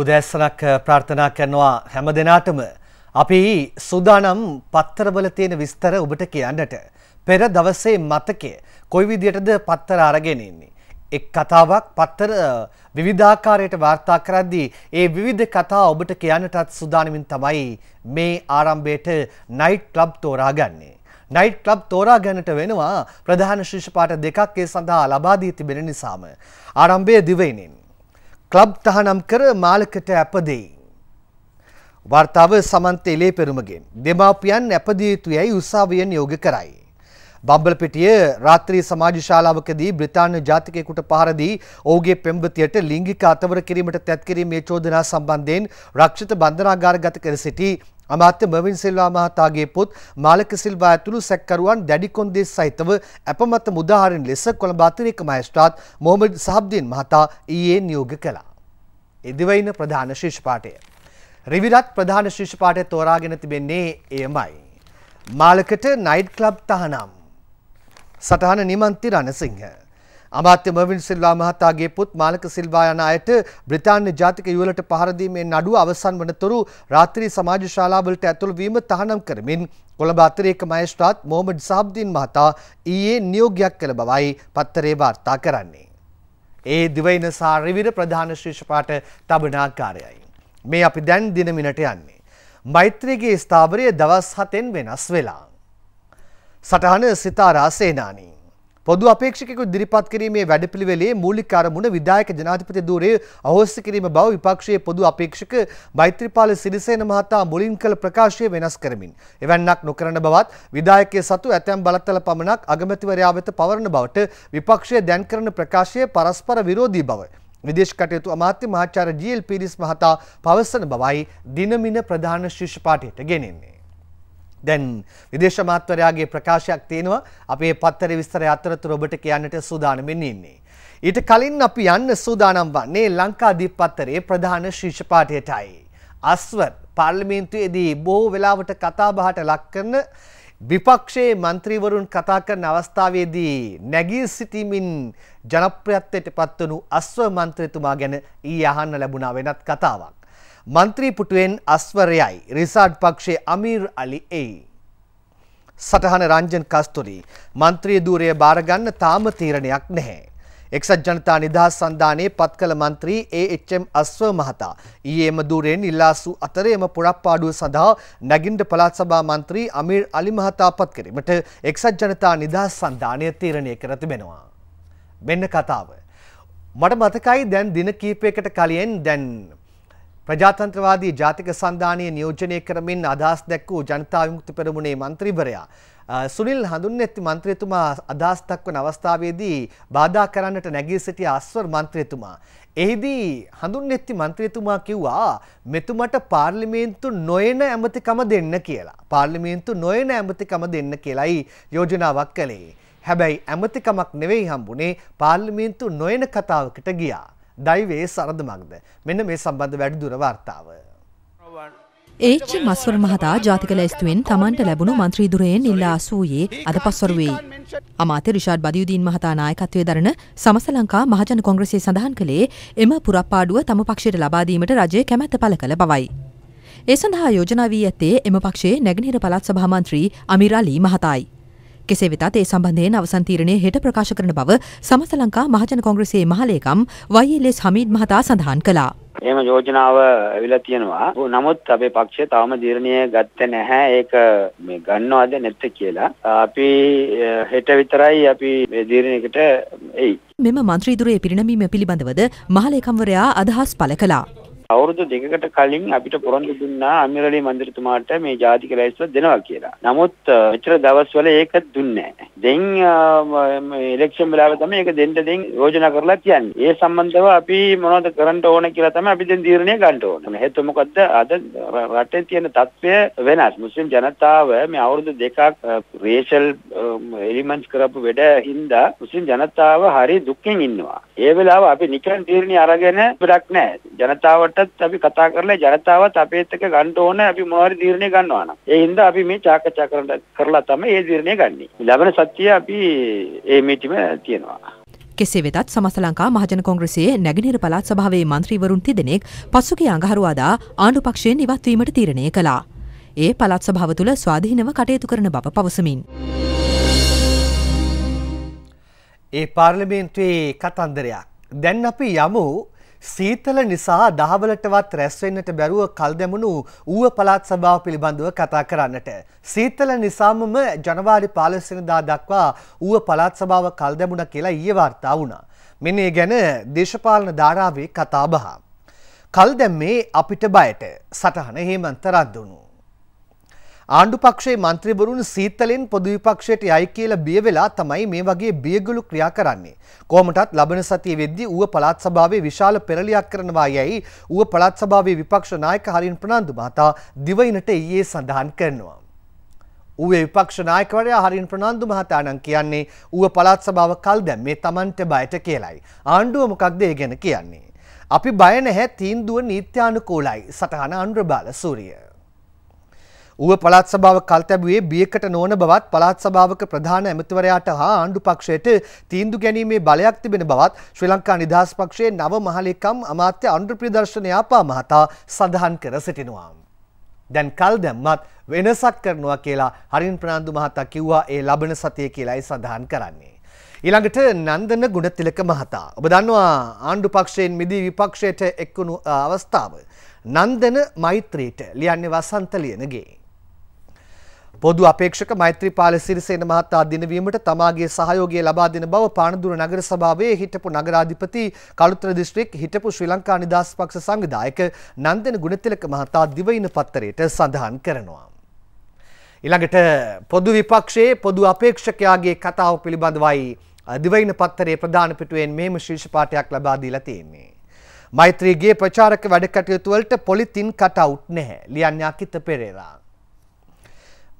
උදෑස්සනක් ප්‍රාර්ථනා කරනවා හැම දෙනාටම අපි සූදානම් පත්තරවල තියෙන විස්තර ඔබට කියන්නට පෙර දවසේ මතකය කොයි විදියටද පත්තර අරගෙන ඉන්නේ එක් කතාවක් පත්තර විවිධාකාරයට වාර්තා කරද්දී ඒ විවිධ කතා ඔබට කියන්නටත් සූදානමින් තමයි මේ ආරම්භයට නයිට් ක්ලබ් තෝරාගන්නේ නයිට් ක්ලබ් තෝරා ගැනට වෙනවා ප්‍රධාන ශිෂ්‍යපාට දෙකක් ඒ සඳහා ලබා දී තිබෙන නිසාම ආරම්භයේ දිවයිනින් ක්ලබ් තහනම් කර මාලකට ඇපදෙයි. වර්තාව සමන්ත එලේ පෙරුමගෙන් දෙමාපියන් ඇපදිය යුතුයයි උසාවිය නියෝග කරයි. බම්බලපිටිය රාත්‍රී සමාජ ශාලාවකදී බ්‍රිතාන්‍ය ජාතිකයෙකුට පහර දී ඔහුගේ පෙම්වතියට ලිංගික අතවර කිරීමට තැත් කිරීමේ චෝදනා සම්බන්ධයෙන් රක්ෂිත බන්ධනාගාරගත කර සිටි අමාත්‍ය බර්වින් සිල්වා මහතාගේ පුත් මාලක සිල්වා ඇතුළු සැකකරුවන් දැඩි කොන්දේස් සහිතව අපමත මුදාහරින් ලෙස කොළඹ අතිරේක මහේස්ත්‍රාත් මොහොමඩ් සහබ්දීන් මහතා ඊයේ නියෝග කළා. එදිවයින ප්‍රධාන ශිෂ්‍ය පාඨය. රිවිරත් ප්‍රධාන ශිෂ්‍ය පාඨය තෝරාගෙන තිබෙන්නේ එයමයි. මාලකට නයිට් ක්ලබ් තහනම්. සටහන නිමන්ති රණසිංහ අමාත්‍ය මර්වින් සිල්වා මහතාගේ පුත් මාලක සිල්වා යන අයට බ්‍රිතාන්‍ය ජාතික යුවලට පහර දීමේ නඩුව අවසන් වනතුරු රාත්‍රී සමාජ ශාලාවලට ඇතුළු වීම තහනම් කරමින් කොළඹ අතිරේක මහේස්ත්‍රාත් මොහමඩ් සාබ්දීන් මහතා ඊයේ නියෝගයක් කළ බවයි පත්තරේ වාර්තා කරන්නේ. ඒ දිවයින සහ රිවිර ප්‍රධාන ශීර්ෂ පාඨ තබන ආකාරයයි. මේ අපි දැන් දිනමිනට යන්නේ. මෛත්‍රීගේ ස්ථාවරය දවස් හතෙන් වෙනස් වෙලා. සටහන සිතාරා සේනානී. පොදු අපේක්ෂකෙකු දිරිපත් කිරීමේ වැඩපිළිවෙලේ මූලික අරමුණ විධායක ජනාධිපති ධූරයේ අහෝසි කිරීම බව විපක්ෂයේ පොදු අපේක්ෂක මෛත්‍රීපාල සිරිසේන මහතා මුලින් කළ ප්‍රකාශය වෙනස් කරමින් එවැන්නක් නොකරන බවත් විධායකයේ සතු ඇතැම් බලතල පමණක් අගමැතිවරයා වෙත පවරන බවට විපක්ෂය දැන් කරන ප්‍රකාශය පරස්පර විරෝධී බව විදේශ කටයුතු අමාත්‍ය මහාචාර්ය ජී.එල්. පීරිස් මහතා පවසන බවයි දිනමින ප්‍රධාන ශිෂ්‍ය පාඨයට ගෙනෙන්නේ දැන් විදේශ මාත්වරයාගේ ප්‍රකාශයක් තියෙනවා අපේ පත්තර විස්තරය අතරතුර ඔබට කියන්නට සූදානමින් ඉන්නේ. ඊට කලින් අපි යන්න සූදානම් වන්නේ ලංකාදීප් පත්තරේ ප්‍රධාන ශීර්ෂ පාඨයටයි. අස්වර් පාර්ලිමේන්තුවේදී බොහෝ වෙලාවට කතාබහට ලක් කරන විපක්ෂයේ මන්ත්‍රීවරුන් කතා කරන අවස්ථාවේදී නැගී සිටීමෙන් ජනප්‍රියත්වයට පත්වනු අස්ව මන්ත්‍රීතුමා ගැන ඊ අහන්න ලැබුණා වෙනත් කතාවක්. මන්ත්‍රී පුටුවෙන් අස්වරයයි. රිසාඩ් පක්ෂයේ අමීර් අලි එයි. සටහන රංජන් කස්තුරි මන්ත්‍රී ධූරය බාරගන්න තාම තීරණයක් නැහැ. එක්සත් ජනතා නිදහස් සන්ධානයේ පත්කළ මන්ත්‍රී AHM අස්ව මහතා ඊයේම ධූරයෙන් ඉල්ලාසු අතරේම පුරප්පාඩුව සඳහා නැගින්ඩ පළාත් සභා මන්ත්‍රී අමීර් අලි මහතා පත් කිරීමට එක්සත් ජනතා නිදහස් සන්ධානය තීරණය කර තිබෙනවා. මෙන්න කතාව. මට මතකයි දැන් දින කීපයකට කලින් දැන් ප්‍රජාතන්ත්‍රවාදී ජාතික සන්ධානය නියෝජනය කරමින් අදහස් දැක් වූ ජනතා විමුක්ති පෙරමුණේ මන්ත්‍රීවරයා සුනිල් හඳුන්නෙත්ති මන්ත්‍රීතුමා අදහස් දක්වන අවස්ථාවේදී බාධා කරන්නට නැගී සිටිය අස්වර් මන්ත්‍රීතුමා. එහිදී හඳුන්නෙත්ති මන්ත්‍රීතුමා කිව්වා මෙතුමට පාර්ලිමේන්තු නොයන ඇමතිකම දෙන්න කියලා. පාර්ලිමේන්තු නොයන ඇමතිකම දෙන්න කියලයි යෝජනාවක් කළේ. හැබැයි ඇමතිකමක් නෙවෙයි හම්බුනේ පාර්ලිමේන්තු නොයන කතාවකට ගියා. දෛවයේ සරදමක්ද. මෙන්න මේ සම්බන්ධ වැඩිදුර වාර්තාව. ඒච්ච මස්වර මහතා ජාතික ලැස්තුවෙන් තමන්ට ලැබුණු මන්ත්‍රීදුරයෙන් ඉල්ලා අසූයේ අද පස්වරුවේ. අමාත්‍ය රිෂාඩ් බදියුදීන් මහතා නායකත්වය දරන සමස ලංකා මහජන කොංග්‍රසය සඳහන් කළේ එම පුරප්පාඩුව තම පක්ෂයට ලබාදීමට රජය කැමැත්ත පළ කළ බවයි. ඒ සඳහා යෝජනා වී ඇත්තේ එම පක්ෂයේ නැගිනිහිර පළත් සභාමන්ත්‍රී අමිරාලී මහතායි. කෙසේ වෙතත් ඒ සම්බන්ධයෙන් අවසන් තීරණය හෙට ප්‍රකාශ කරන බව සමස්ත ලංකා මහජන කොංග්‍රසයේ මහලේකම් වයිඑල්එස් හමීඩ් මහතා සඳහන් කළා. එහෙම යෝජනාව ඇවිල්ලා තියෙනවා. නමුත් අපේ පක්ෂය තාම තීරණය ගත්තේ නැහැ. ඒක මේ ගන්නවද නැත්ද කියලා. අපි හෙට විතරයි අපි මේ තීරණයකට එයි. මෙම മന്ത്രിදුරේ පිරිනැමීම පිළිබඳවද මහලේකම්වරයා අදහස් පළ කළා. අවුරුදු දෙකකට කලින් අපිට පොරොන්දු දුන්නා අමිරලි මන්ත්‍රීතුමාට මේ ජාතික ලැයිස්තුව දෙනවා කියලා. නමුත් මෙච්චර දවස්වල ඒක දුන්නේ නැහැ. දැන් ඉලෙක්ෂන් වෙලාව තමයි ඒක දෙන්න දැන් යෝජනා කරලා කියන්නේ. ඒ සම්බන්ධව අපි මොනවද කරන්න ඕන කියලා තමයි අපි දැන් තීරණය ගන්න ඕනේ. හේතුව මොකද්ද? අද රටේ තියෙන තත්ත්වය වෙනස්. මුස්ලිම් ජනතාව මේ අවුරුදු දෙකක් රේෂල් එලිමන්ට්ස් කරපු වැඩ හින්දා මුස්ලිම් ජනතාව හරි දුකෙන් ඉන්නවා. ඒ වෙලාව අපි නිකන් තීරණي අරගෙන වැඩක් නැහැ. ජනතාවට අපිටත් අපි කතා කරලා ජනතාවත් අපේත් එක්ක ගන්න ඕන අපි මොනවාරි තීරණය ගන්නවා නම්. ඒ හින්දා අපි මේ සාකච්ඡා කරලා තමයි මේ තීරණය ගන්නෙ. ලැබෙන සත්‍ය අපි මේ මිටිම තියනවා. කෙසේ වෙතත් සමස්ත ලංකා මහජන කොංග්‍රසයේ නැගෙනහිර පළාත් සභාවේ මන්ත්‍රීවරුන් තිදෙනෙක් පසුගිය අඟහරුවාදා ආණ්ඩු පක්ෂයෙන් ඉවත් වීමට තීරණය කළා. ඒ පළාත් සභාව තුළ ස්වාධීනව කටයුතු කරන බව පවසමින්. ඒ පාර්ලිමේන්තුවේ කතන්දරයක්. දැන් අපි යමු සීතල නිසා දහවලටවත් රැස්වෙන්නට බැරුව කල් දැමුණු ඌව පළාත් සභාව පිළිබඳව කතා කරන්නට. සීතල නිසාමම ජනවාරි 15 වෙනිදා දක්වා ඌව පළාත් සභාව කල් දැමුණා කියලා ඊයේ වාර්තා වුණා. මෙන්න ඒ ගැන දේශපාලන ධාරාවේ කතාබහ. කල් දැම්මේ අපිට බයට. සටහන හේමන්ත රද්දුණු. ආණ්ඩු පක්ෂයේ මන්ත්‍රීවරුන් සීතලෙන් පොදු විපක්ෂයට යයි කියලා බිය වෙලා තමයි මේ වගේ බියගුළු ක්‍රියා කරන්නේ. කොහොමටත් ලබන සතිය වෙද්දී ඌව පළාත් සභාවේ විශාල පෙරලියක් කරනවා යයි ඌව පළාත් සභාවේ විපක්ෂ නායක හරින් ප්‍රනාන්දු මහතා දිවයිනට ඊයේ සඳහන් කරනවා. ඌේ විපක්ෂ නායකවරයා හරින් ප්‍රනාන්දු මහතා නම් කියන්නේ ඌව පළාත් සභාව කල් දැම්මේ Tamanට බයට කියලයි. ආණ්ඩුව මොකක්ද ඒ ගැන කියන්නේ? අපි බය නැහැ තීන්දුව නීත්‍යානුකූලයි. සටහන අනුරබාල සූරිය. ඌව පළාත් සභාව කල්තැබුවේ බියකට නොවන බවත් පළාත් සභාවක ප්‍රධාන ඇමතිවරයාට හා ආණ්ඩු පක්ෂයට තීන්දු ගැනීමේ බලයක් තිබෙන බවත් ශ්‍රී ලංකා නිදහස් පක්ෂයේ නව මහලේකම් අමාත්‍ය අනුර ප්‍රියදර්ශන යාපා මහතා සඳහන් කර සිටිනවා. දැන් කල් දැම්මත් වෙනසක් කරනවා කියලා හරින් ප්‍රනාන්දු මහතා කිව්වා ඒ ලබන සතිය කියලායි සඳහන් කරන්නේ. ඊළඟට නන්දන ගුණතිලක මහතා. ඔබ දන්නවා ආණ්ඩු පක්ෂයෙන් මිදී විපක්ෂයට එක්වුණු අවස්ථාව. නන්දන මෛත්‍රීට ලියන්නේ වසන්ත ලියනගේ. පොදු අපේක්ෂක මෛත්‍රීපාල සිරිසේන මහතා දිනවීමට තමාගේ සහයෝගය ලබා දෙන බව පානදුර නගර සභාවේ හිටපු නගරාධිපති කළුතර දිස්ත්‍රික් හිටපු ශ්‍රී ලංකා නිදහස් පක්ෂ සංවිධායක නන්දන ගුණතිලක මහතා දිවයින පත්තරයට සඳහන් කරනවා. ඊළඟට පොදු විපක්ෂයේ පොදු අපේක්ෂකයාගේ කතාව පිළිබඳවයි දිවයින පත්තරේ ප්‍රධාන පිටුවෙන් මෙම ශීර්ෂ පාඨයක් ලබා දීලා තියෙන්නේ. මෛත්‍රීගේ ප්‍රචාරක වැඩ කටයුතු වලට පොලිතින් කටවුට් නැහැ. ලියන්නේ අකිත පෙරේරා.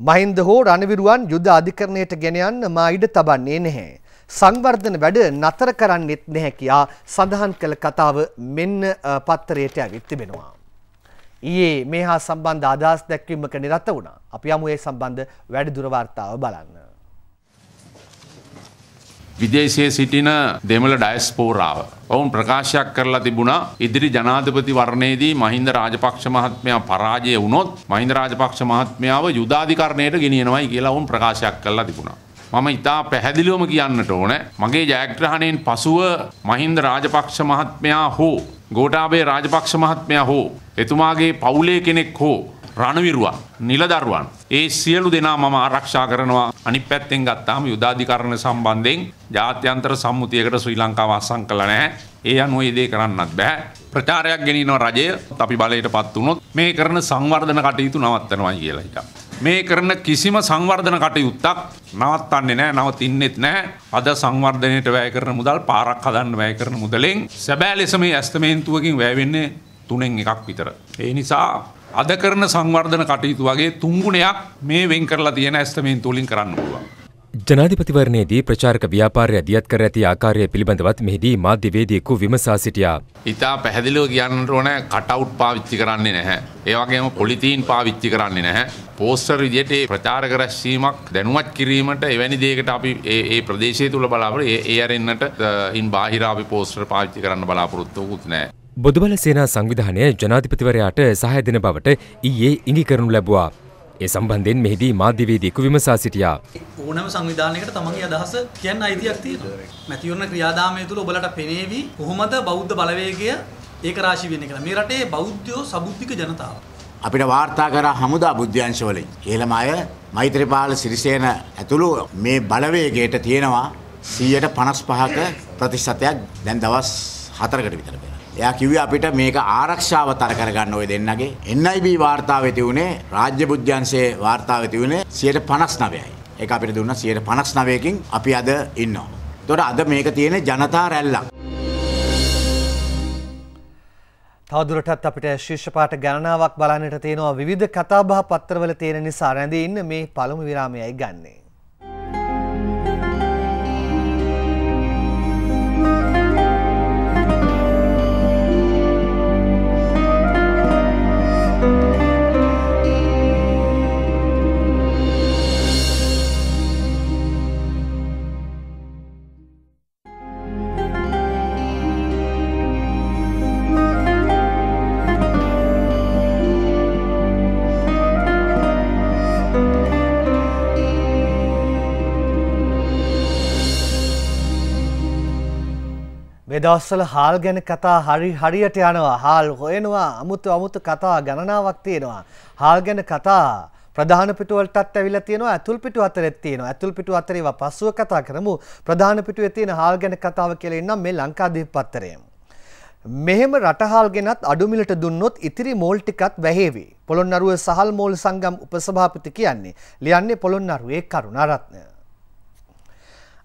මහින්ද හෝ රණවිරුවන් යුද අධිකරණයට ගෙන යන්න මා ඉඩ තබන්නේ නැහැ. සංවර්ධන වැඩ නතර කරන්නෙත් නැහැ කියා සඳහන් කළ කතාව මෙන්න පත්තරයට ඇවිත් තිබෙනවා. ඊයේ මේ හා සම්බන්ධ අදහස් දැක්වීමක නිරත වුණා. අපි යමු ඒ සම්බන්ධ වැඩිදුර වාර්තාව බලන්න. විදේශයේ සිටින දෙමළ ඩයස්පෝරාව. ඔවුන් ප්‍රකාශයක් කරලා තිබුණා ඉදිරි ජනාධිපති වරණයේදී මහින්ද රාජපක්ෂ මහත්මයා පරාජය වුණොත් මහින්ද රාජපක්ෂ මහත්මයාව යුදාධිකරණයට ගෙනියනවායි කියලා ඔවුන් ප්‍රකාශයක් කරලා තිබුණා. මම ඉතා පැහැදිලිවම කියන්නට ඕන මගේ ජයග්‍රහණයෙන් පසුව මහින්ද රාජපක්ෂ මහත්මයා හෝ ගෝටාබේ රාජපක්ෂ මහත්මයා හෝ එතුමාගේ පවුලේ කෙනෙක් හෝ රණවිරුවා නිලදරුවන්. ඒ සියලු දෙනා මම ආරක්ෂා කරනවා අනිත් පැත්තෙන් ගත්තාම යුදාධිකරණ සම්බන්ධයෙන් ජාත්‍යන්තර සම්මුතියකට ශ්‍රී ලංකාව අත්සන් කළා නැහැ. ඒ අනුව ඒ දේ කරන්නත් බෑ. ප්‍රචාරයක් ගෙනිනව රජය අපි බලයට පත් වුණොත් මේ කරන සංවර්ධන කටයුතු නවත්තනවා කියලා හිතා. මේ කරන කිසිම සංවර්ධන කටයුත්තක් නවත්තන්නේ නැහැ නවතින්නෙත් නැහැ අද සංවර්ධනයට වැය කරන මුදල් පාරක් හදන්න වැය කරන මුදලෙන් සැබෑ ලෙස මේ ඇස්තමේන්තුවකින් වැය වෙන්නේ තුනෙන් එකක් විතර ඒ නිසා අද කරන සංවර්ධන කටයුතු වගේ තුංගුණයක් මේ වෙන් කරලා තියෙන ඇස්තමෙන් තුලින් කරන්න පුළුවන්. ජනාධිපතිවරණයේදී ප්‍රචාරක ව්‍යාපාරය අධියත් කර ඇති ආකාරය පිළිබඳවත් මෙහිදී මාධ්‍යවේදියෙකු විමසා සිටියා. ඉතා පැහැදිලිව කියන්නට ඕන කටවුට් පාවිච්චි කරන්නේ නැහැ. ඒ වගේම පොලිතීන් පාවිච්චි කරන්නේ නැහැ. පෝස්ටර් විදිහට ඒ ප්‍රචාරක රැස්වීමක් දැනුවත් කිරීමට එවැනි දෙයකට අපි ඒ ඒ ප්‍රදේශය තුල බලාපොරොත්තු ඒ ඒ අරින්නට ඉන් බාහිර අපි පෝස්ටර් පාවිච්චි කරන්න බලාපොරොත්තු වුත් නැහැ. බොදුබල සේනා සංවිධානය ජනාධිපතිවරයාට සහය දෙන බවට ඊයේ ඉඟි කරනු ලැබවා. ඒ සම්බන්ධයෙන් මෙහිදී මාධ්‍යවේදීකු විමසා සිටියා. ඕනම සංවිධානයකට තමන්ගේ අදහස කියන්න අයිතියක් තියෙනවා. මැතිවරණ ක්‍රියාදාමය තුළ ඔබලට පෙනේවි කොහොමද බෞද්ධ බලවේගය ඒකරාශී වෙන්නේ කියලා. මේ රටේ බෞද්ධයෝ සබුද්ධික ජනතාව. අපිට වාර්තා කරා හමුදා බුද්ධ්‍යංශවලින් කියලාම අය මෛත්‍රීපාල සිරිසේන ඇතුළු මේ බලවේගයට තියෙනවා 155ක ප්‍රතිශතයක් දැන් දවස් 4කට විතර. එයා කිව්වේ අපිට මේක ආරක්ෂාව තර කරගන්න ওই දෙන්නගේ NIB වාර්තාවේ තිබුණේ රාජ්‍ය බුද්ධ්‍යංශයේ වාර්තාවේ තිබුණේ 159යි. ඒක අපිට දුන්නා 159කින් අපි අද ඉන්නවා. ඒතොර අද මේක තියෙන ජනතා රැල්ලක්. තවදුරටත් අපිට ශිෂ්‍යපාට ගණනාවක් බලන්නට තියෙනවා විවිධ කතාබහ පත්‍රවල තියෙන නිසා රැඳී ඉන්න මේ පළමු විරාමයයි ගන්නේ. මේ දවස්වල හාල් ගැන කතා හරි හරියට යනවා. හාල් හොයනවා අමුතු අමුතු කතා ගණනාවක් තියෙනවා. හාල් ගැන කතා ප්‍රධාන පිටුවලටත් ඇවිල්ලා තියෙනවා අතුල් පිටු අතරෙත් තියෙනවා අතුල් පිටු අතරේව පස්ව කතා කරමු ප්‍රධාන පිටුවේ තියෙන හාල් ගැන කතාව කියලා ඉන්නම් මේ ලංකාදීප පත්තරේ මෙහෙම රටහාල් ගෙනත් අඩුමිලට දුන්නොත් ඉතිරි මෝල් ටිකත් වැහේවි පොළොන්නරුව සහල් මෝල් සංගම් උපසභාපති කියන්නේ ලියන්නේ පොළොන්නරුවේ කරුණාරත්න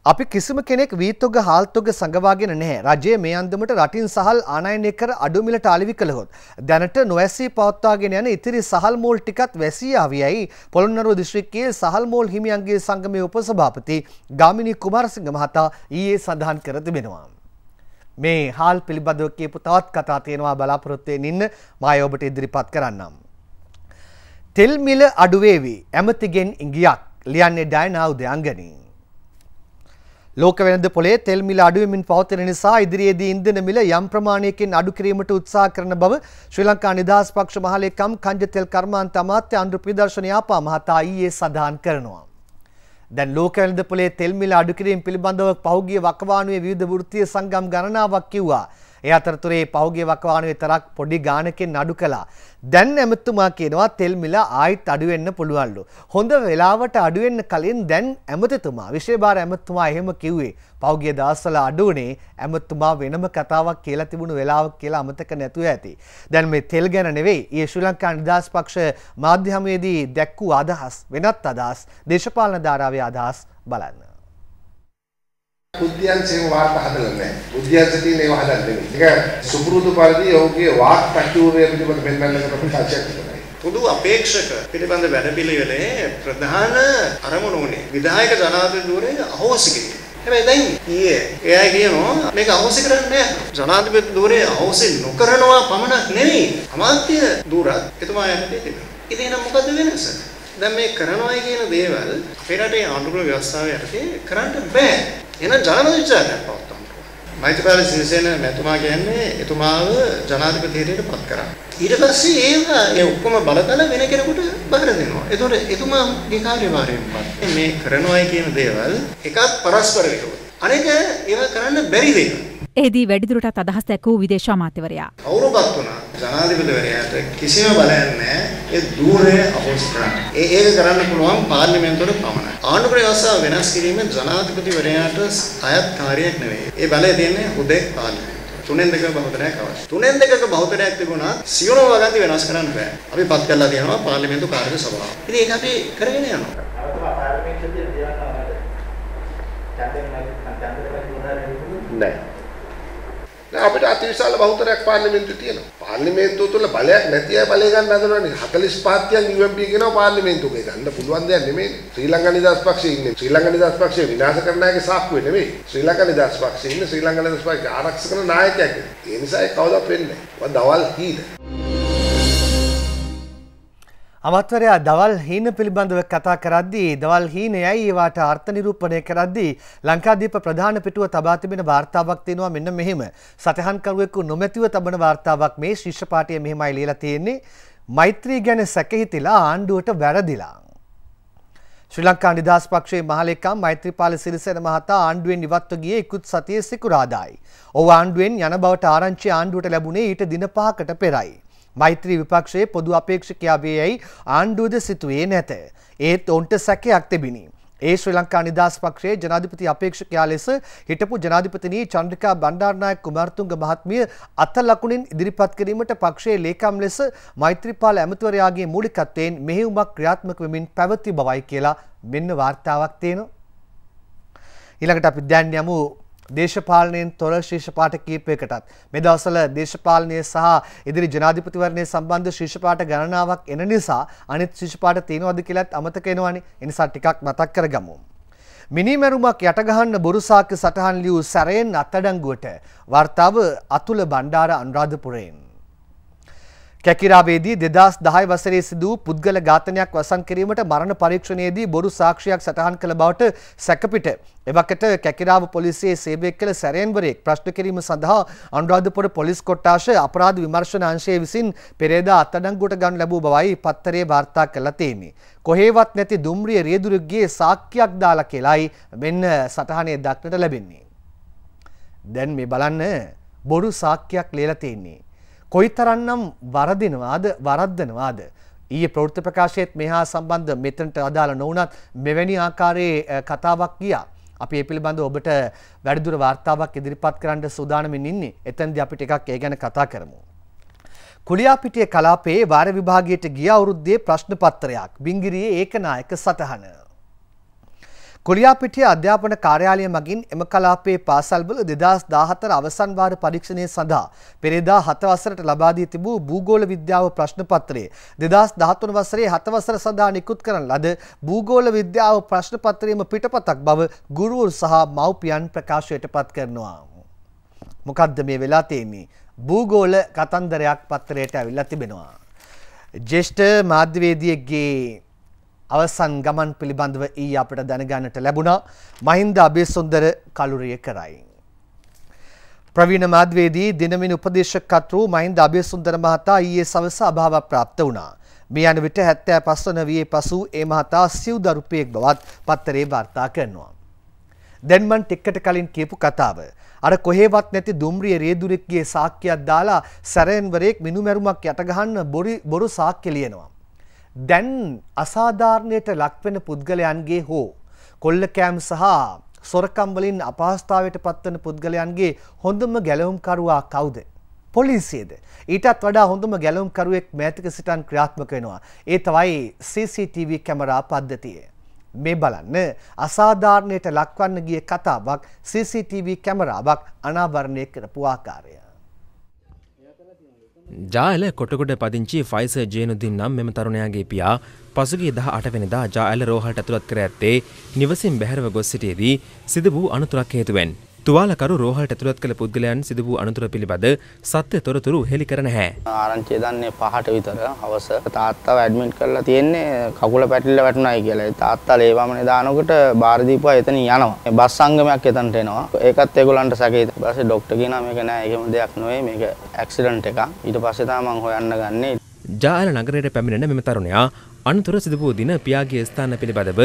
අපි කිසිම කෙනෙක් වීතොග හාල්තොග සඟවාගෙන නැහැ. රජයේ මේ අන්දමට රටින් සහල් ආනයනය කර අඩු මිලට අලෙවි කළහොත් දැනට නොඇසී පවත්වාගෙන යන ඉතිරි සහල් මෝල් ටිකත් වැසී ආවියයි පොළොන්නරුව දිස්ත්‍රික්කයේ සහල් මෝල් හිමියන්ගේ සංගමයේ උපසභාපති ගාමිණී කුමාරසිංහ මහතා ඊයේ සඳහන් කර තිබෙනවා. මේ හාල් පිළිබඳව කියපු තවත් කතා තියෙනවා බලාපොරොත්තු වෙන්න මාය ඔබට ඉදිරිපත් කරන්නම්. තෙල් මිල අඩුවේවි. ඇමතිගෙන් ඉඟියක් ලියන්නේ ඩයනා උදයන්ගනී. ලෝක වෙළඳ පොලේ තෙල් මිල අඩුවෙමින් පවතින නිසා ඉදිරියේදී ඉන්ධන මිල යම් ප්‍රමාණයකින් අඩු කිරීමට උත්සාහ කරන බව ශ්‍රී ලංකා නිදහස් පක්ෂ මහලේකම් කංජ තෙල් කර්මාන්ත අමාත්‍ය අනුර ප්‍රියදර්ශන යාපා මහතා ඊයේ සඳහන් කරනවා. දැන් ලෝක වෙළඳ පොලේ තෙල් මිල අඩු කිරීම පිළිබඳව පහුගිය වකවානුවේ විවිධ වෘත්තීය සංගම් ගණනාවක් කිව්වා. ඒ අතරතුරේ පහුගිය වකවානුවේ තරක් පොඩි ගානකින් නඩු කළා. දැන් ඇමතුමා කියනවා තෙල් මිල ආයෙත් අඩු වෙන්න පුළුවන්ලු. හොඳ වෙලාවට අඩු වෙන්න කලින් දැන් ඇමතිතුමා විශේෂ ඇමතුමා එහෙම කිව්වේ. පහුගිය දවස්වල අඩු වුණේ ඇමතුමා වෙනම කතාවක් කියලා තිබුණු වෙලාවක් කියලා අමතක නැතුව ඇති. දැන් මේ තෙල් ගැන නෙවෙයි. ඊයේ ශ්‍රී ලංකා නිදහස් පක්ෂ මාධ්‍ය හමුවේදී දැක්වූ අදහස් වෙනත් අදහස් දේශපාලන ධාරාවේ අදහස් බලන්න. බුද්ධියන්සේ වාර්ත හදලා නැහැ. බුද්ධියන්සේ තියෙන ඒවා හදන්නේ නෙමෙයි. ඒක සුපුරුදු පරිදි ඔහුගේ වාක් පැතිරේ පිළිබඳ මෙන්නන්න කරපු කාර්යයක් තමයි. පොදු අපේක්ෂක පිළිබඳ වැඩපිළිවෙලේ ප්‍රධාන අරමුණ උනේ විධායක ජනාධිපතිවරේ අහෝසි කිරීම. හැබැයි දැන් ඊයේ එයා කියනවා මේක අහෝසි කරන්නේ නැහැ. ජනාධිපති ධූරේ අහෝසි නොකරනවා පමණක් නෙවෙයි. අමාත්‍ය ධූරත් එතුමා යන්නේ තියෙනවා. ඉතින් එහෙනම් මොකද වෙනස? දැන් මේ කරනවායි කියන දේවල් අපේ රටේ ආණ්ඩුක්‍රම ව්‍යවස්ථාව යටතේ කරන්න බෑ. එහෙනම් ජනවිචාරයක් පවත්වන්න ඕනේ. මෛත්‍රීපාල සිරිසේන මැතිතුමා කියන්නේ එතුමාව ජනාධිපතිවරයට පත් කරා. ඊට පස්සේ ඒක ඒ ඔක්කොම බලතල වෙන කෙනෙකුට බාර දෙනවා. ඒතකොට එතුමාගේ කාර්යභාරයෙන්පත් මේ කරනවායි කියන දේවල් එකක් පරස්පර විරෝධී. අනෙක ඒවා කරන්න බැරි දේවල්. එහිදී වැඩිදුරටත් අදහස් දැක්වූ විදේශ අමාත්‍යවරයා. කවුරුපත් වුණා ජනාධිපතිවරයාට කිසිම බලයක් නැහැ. ඒ ධූරය අහෝස් කරන්න. ඒ ඒක කරන්න පුළුවන් පාර්ලිමේන්තුවට පමණයි. ආණ්ඩුක්‍රම ව්‍යවස්ථාව වෙනස් කිරීම ජනාධිපතිවරයාට අයත් කාර්යයක් නෙවෙයි. ඒ බලය දෙන්නේ හුදෙක් පාර්ලිමේන්තුවට. තුනෙන් දෙකක බහුතරයක් අවශ්‍යයි. තුනෙන් දෙකක බහුතරයක් තිබුණා සියුණු වගන්ති වෙනස් කරන්න බෑ. අපි පත් කරලා තියෙනවා පාර්ලිමේන්තු කාර්ය සභාව. ඉතින් ඒක අපි කරගෙන යනවා. පාර්ලිමේන්තුවේ දේවල් නැහැ. දැන් අපිට අතිවිශාල බහුතරයක් පාර්ලිමේන්තුවේ තියෙනවා. පාර්ලිමේන්තුව තුල බලයක් නැති අය බලය ගන්න හදනවානේ. 45 තියන් UMP කියනවා පාර්ලිමේන්තුවේ ගන්න පුළුවන් දෙයක් නෙමෙයි. ශ්‍රී ලංකා නිදහස් පක්ෂයේ ඉන්නේ. ශ්‍රී ලංකා නිදහස් පක්ෂය විනාශ කරන අයගේ සාක්කුවේ නෙමෙයි. ශ්‍රී ලංකා නිදහස් පක්ෂයේ ඉන්නේ ශ්‍රී ලංකා නිදහස් පක්ෂයේ ආරක්ෂක කරන නායකයෙක්. ඒ නිසා ඒ කවදාවත් වෙන්නේ නැහැ. වදවල් හීන. අමත්වරයා දවල් හීන පිළිබඳව කතා කරද්දී දවල් හීනයයි ඒවාට අර්ථ නිරූපණය කරද්දී ලංකාදීප ප්‍රධාන පිටුව තබා තිබෙන වාර්තාවක් තියෙනවා මෙන්න මෙහෙම සටහන්කරුවෙකු නොමැතිව තබන වාර්තාවක් මේ ශිෂ්‍ය පාඨයේ මෙහෙමයි ලියලා තියෙන්නේ මෛත්‍රී ගැන සැකහිතිලා ආණ්ඩුවට වැරදිලා ශ්‍රී ලංකා නිදහස් පක්ෂයේ මහලේකම් මෛත්‍රීපාල සිරිසේන මහතා ආණ්ඩුවෙන් ඉවත්ව ගියේ ඉක්ුත් සතියේ සිකුරාදායි. ඔහු ආණ්ඩුවෙන් යන බවට ආරංචි ආණ්ඩුවට ලැබුණේ ඊට දින 5කට පෙරයි. මෛත්‍රී විපක්ෂයේ පොදු අපේක්ෂකයාවේ යැයි ආණ්ඩුවද සිතුවේ නැත. ඒත් ඔවුන්ට සැකයක් තිබිණි. ඒ ශ්‍රී ලංකා නිදහස් පක්ෂයේ ජනාධිපති අපේක්ෂකයා ලෙස හිටපු ජනාධිපතිනී චන්ද්‍රිකා බණ්ඩාරනායක කුමාරතුංග මහත්මිය අත ලකුණින් ඉදිරිපත් කිරීමට පක්ෂයේ ලේකම් ලෙස මෛත්‍රීපාල ඇමතිවරයාගේ මූලිකත්වයෙන් මෙහෙයුමක් ක්‍රියාත්මක වෙමින් පැවති බවයි කියලා මෙන්න වාර්තාවක් තියෙනවා. ඊළඟට අපි දැන් යමු දේශපාලනයෙන් තොර ශීෂපාට කීපයකටත් මේ දවසල දේශපාලනය සහ ඉදිරි ජනාධිපතිවරණය සම්බන්ධ ශීෂපාට ගණනාවක් එන නිසා අනිත් ශීෂපාට තියෙනවද කියලාත් අමතක වෙනවනේ. ඒ නිසා ටිකක් මතක් කරගමු. මිනිමැරුමක් යටගහන්න බොරුසාක්‍ය සටහන් ලියූ සැරයෙන් අත්අඩංගුවට වර්තාව අතුල බණ්ඩාර අනුරාධපුරයෙන් කැකිරාවේදී දෙදස් දහයි වසරේ සිදූ පුද්ගල ඝාතනයක් වසන් කිරීමට මරණ පරීක්ෂණයේදී බොරු සාක්ෂියක් සටහන් කළ බවට සැකපිට. එවකට කැකිරාව පොලිසියේ සේවය කළ සැරයන්වරයෙක් ප්‍රශ්න කිරීම සඳහා අනුරාධපුර පොලිස් කොට්ටාශ අපරාධ විමර්ශන අංශය විසින් පෙරේදා අත්අඩංගුවට ගන්න ලැබූ බවයි පත්තරේ වාර්තා කළා තියෙන්නේ. කොහේවත් නැති දුම්රිය රියදුරුගේ සාක්කියක් දාලා කියලායි මෙන්න සටහනේ දක්නට ලැබෙන්නේ. දැන් මේ බලන්න බොරු සාක්කයක් ලේලා තියෙන්නේ. කොයිතරන්නම් වරදිනවාද වරද්දනවාද ඊයේ ප්‍රවෘත්ති ප්‍රකාශයේත් මෙහා සම්බන්ධ මෙතනට අදාළ නොවුනත් මෙවැනි ආකාරයේ කතාවක් ගියා. අපි ඒ පිළිබඳව ඔබට වැඩිදුර වාර්තාවක් ඉදිරිපත් කරන්න සූදානමින් ඉන්නේ. එතෙන්දී අපි ටිකක් ඒ ගැන කතා කරමු. කුලියාපිටිය කලාපයේ වාර විභාගයට ගිය අවුරුද්දේ ප්‍රශ්න පත්‍රයක්. බිංගිරියේ ඒකනායක සටහන. කුලියාපිටිය අධ්‍යාපන කාර්යාලය මගින් එම කලාපයේ පාසල්වල දෙදස් දාහතර අවසන්වාර පරීක්ෂණය සඳහා පෙරේදා හතවසරට ලබාදී තිබූ භූගෝල විද්‍යාව ප්‍රශ්නපත්‍රයේ දෙදස් දහතුන් වසරේ හතවසර සඳහා නිකුත් කරන ලද භූගෝල විද්‍යාව ප්‍රශ්නපත්‍රයේම පිටපතක් බව ගුරුවරු සහ මව්පියන් ප්‍රකාශයට පත් කරනවා. මොකද්ද මේ වෙලා තියෙන්නේ? භූගෝල කතන්දරයක් පත්‍රයට ඇවිල්ලා තිබෙනවා. ජෙෂ්ඨ මාධ්‍යවේදියෙක්ගේ අවසන් ගමන් පිළිබඳව ඊයේ අපට දැනගන්නට ලැබුණා මහින්ද අබේසුන්දර කලුරිය කරයි. ප්‍රවීණ මාධ්‍යවේදී දිනමින් උපදේශකත්ව වූ මහින්ද අබේසුන්දර මහතා ඊයේ සවස අභාව ප්‍රාප්ත වුණා. මේ යන විට 75 වන වියේ පසු ඒ මහතා සිව්දරු පියෙක් බවත් පත්තරේ වාර්තා කරනවා. දැන් මන් ටිකකට කලින් කියපු කතාව. අර කොහෙවත් නැති දුම්රිය රේදුරෙක්ගේ සාක්කියක් දාලා සැරෙන්වරයෙක් මිනුමැරුමක් යට ගහන්න බොරු සාක්කිය ලියනවා. දැන් අසාධාරණයට ලක්වෙන පුද්ගලයන්ගේ හෝ කොල්ලකෑම් සහ සොරකම් වලින් අපහසුතාවයට පත්වන පුද්ගලයන්ගේ හොඳම ගැලවුම්කරුවා කවුද? පොලිසියද. ඊටත් වඩා හොඳම ගැලවුම්කරුවෙක් මෑතක සිටන් ක්‍රියාත්මක වෙනවා. ඒ තමයි CCTV කැමරා පද්ධතිය. මේ බලන්න අසාධාරණයට ලක්වන්න ගිය කතාවක් CCTV කැමරාවක් අනාවරණය කරපු ආකාරය. ජාඇල කොටකොට පදිංචි ෆයිස ජයනුදින් නම් මෙම තරුණයාගේ පියා පසුගේ දහ අටවෙනදා ජාඇල රෝහල්ට ඇතුළත් කර ඇත්තේ නිවසින් බැහැරව ගොස් සිටියේදී සිදු වූ අනතුරක් හේතුවෙන්. තුවාලකරු රෝහලට ඇතුළත් කළ පුද්ගලයන් සිදු වූ අනතුර පිළිබඳ සත්‍ය තොරතුරු හෙළි කර නැහැ. ආරංචිය දන්නේ 5ට විතර හවස තාත්තාව ඇඩ්මිට් කරලා තියෙන්නේ කකුල පැටලිලා වැටුණායි කියලා. තාත්තා ලේවමනේ දානකොට බාර දීපුවා එතන යනවා. බස් සංගමයක් එතනට එනවා. ඒකත් ඒගොල්ලන්ට සැකේ. ඊපස්සේ ડોක්ටර් කියනවා මේක නෑ එහෙම දෙයක් නෙවෙයි මේක ඇක්සිඩන්ට් එකක්. ඊට පස්සේ තමයි මම හොයන්න ගන්නේ. ජාල නගරයට පැමිණෙන මෙම තරුණයා අනතුර සිදුවූ දින පියාගේ ස්ථාන පිළිබඳව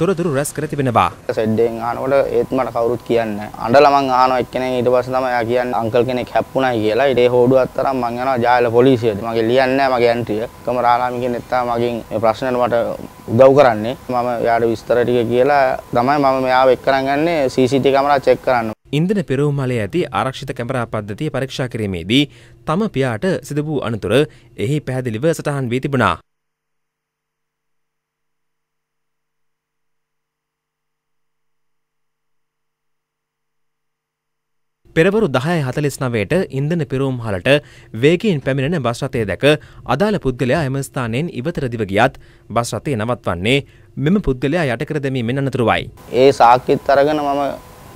තොරතුරු රැස් කර තිබෙනවා. සෙඩ්ඩෙන් ආනකොට ඒත් මට කවුරුත් කියන්න. අඬලා මං ආනවා එක්කෙනෙක් ඊට පස්සේ තමයි එයා කියන්නේ අංකල් කෙනෙක් හැප්පුණයි කියලා. ඒ හොඩුවත් තරම් මං යනවා ජාල පොලිසියට. මගේ ලියන්නේ නැහැ මගේ ඇන්ට්‍රිය. කමරාලාමි කෙනෙක් තමයි මගෙන් මේ ප්‍රශ්නෙට මට උදව් කරන්නේ. මම එයාට විස්තර ටික කියලා තමයි මම මෙයාව එක් කරන් ගන්නේ CCTV කැමරා චෙක් කරන්න. ඉන්දන පෙරවුමලේ ඇති ආරක්ෂිත කැමරා පද්ධතිය පරීක්ෂා කිරීමේදී තම පියාට සිදු වූ අනතුර එහි පැහැදිලිව සටහන් වී තිබුණා. පෙරවරු දහය හතලිස්නවයට ඉන්දන පිරුම් හලට වේගෙන් පැමිණෙන බස්රතය දැක අදාළ පුද්ගලයා එමස්ථානයෙන් ඉවතරදිව ගියත් බස්රතය නවත්වන්නේ මෙම පුද්ගලයා යටකර දැමීම අනතුරුවයි. ඒ සාක්කිත් අරගෙන මම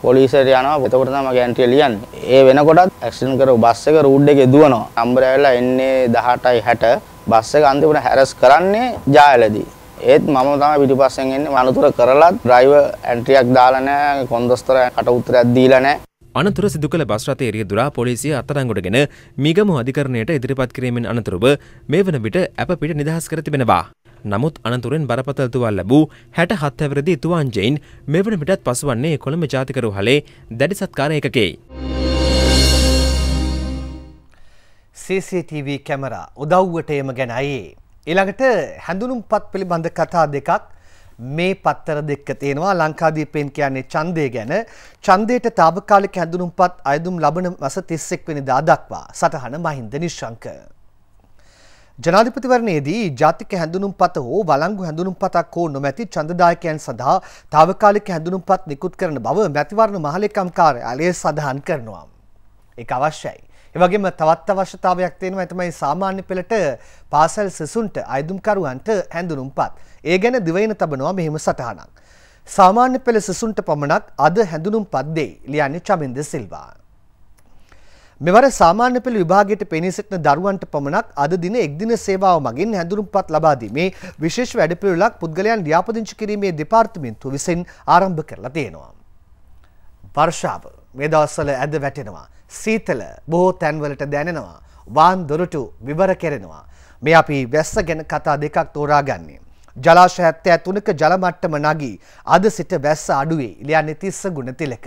පොලිසට යනවා එතකොට තමයි ගෑන්ටිය ලියන්නේ. ඒ වෙනකොටත් ඇක්සිඩන්ට් කර බස් එක රූට් එකේ දුවනවා. නම්බර් ඇවිල්ලා එන්නේ 18:60 බස් එක අන්තිමට හැරස් කරන්නේ ජායලදී. ඒත් මම තමයි පිටිපස්සෙන් එන්නේ වනතුර කරලා ඩ්‍රයිවර් ඇන්ට්‍රියක් දාලා නැහැ කොන්දොස්තර කට උත්තරයක් දීලා නැහැ අනතුර සිදු කළ බස්රතේරිය දුරා පොලිසිය අත්තරංගොඩගෙන මිගමු අධිකරණයට ඉදිරිපත් කිරීමෙන් අනතුරුව මේ වන විට ඇප පිට නිදහස් කර තිබෙනවා. නමුත් අනතුරෙන් බරපතල තුවල් ලැබූ හැට හත්ඇවරදි තුවාන්ජයින් මේ වන විටත් පසුවන්නේ කොළඹ ජාතිකරු හලේ දැඩි සත්කාර එකකේ. CCTV කැමරා උදව්වට එම ගැනයේ. ඊළඟට හැඳුනුම්පත් පිළිබඳ කතා දෙකක් මේ පත්තර දෙක තියෙනවා ලංකාදීපෙන් කියන්නේ ඡන්දය ගැන ඡන්දයට తాවකාලික හැඳුනුම්පත් අයදුම් ලබන මාස 31 වෙනිදා දක්වා සටහන මහින්ද නිශ්ශංක ජනාධිපතිවරණයේදී ජාතික හැඳුනුම්පත හෝ වළංගු හැඳුනුම්පතක් හෝ නොමැති ඡන්දදායකයන් සඳහා తాවකාලික හැඳුනුම්පත් නිකුත් කරන බව මැතිවරණ මහලේකම් කාර්යාලය සඳහන් කරනවා. ඒක අවශ්‍යයි. එවගේම තවත් අවශ්‍යතාවයක් තියෙනවා තමයි සාමාන්‍ය පෙළට පාසල් සිසුන්ට අයදුම්කරුවන්ට හැඳුනුම්පත්. ඒ ගැන දිවයින තබනවා මෙහෙම සටහනක්. සාමාන්‍ය පෙළ සිසුන්ට පමණක් අද හැඳුනුම්පත් දෙයි ලියන්නේ චමින්ද සිල්වා. මෙවර සාමාන්‍ය පෙළ විභාගයට පෙනී සිටින දරුවන්ට පමණක් අද දින එක් දින සේවාව මගින් හැඳුනුම්පත් ලබා දීමේ විශේෂ වැඩපිළිවෙලක් පුද්ගලයන් ලියාපදිංචි කිරීමේ දෙපාර්තමේන්තුව විසින් ආරම්භ කරලා තියෙනවා. වර්ෂාව මේ දවස්වල ඇද වැටෙනවා. සීතල බොහෝ තැන්වලට දැනෙනවා. වාන් දොරටු විවර කෙරෙනවා. මේ අපි වැස්ස ගැන කතා දෙකක් තෝරා ගන්නේ. ජලාශය 73ක ජල මට්ටම නැගී අද සිට වැස්ස අඩුවේ ඉලියන්නේ 30 ගුණ තිලක.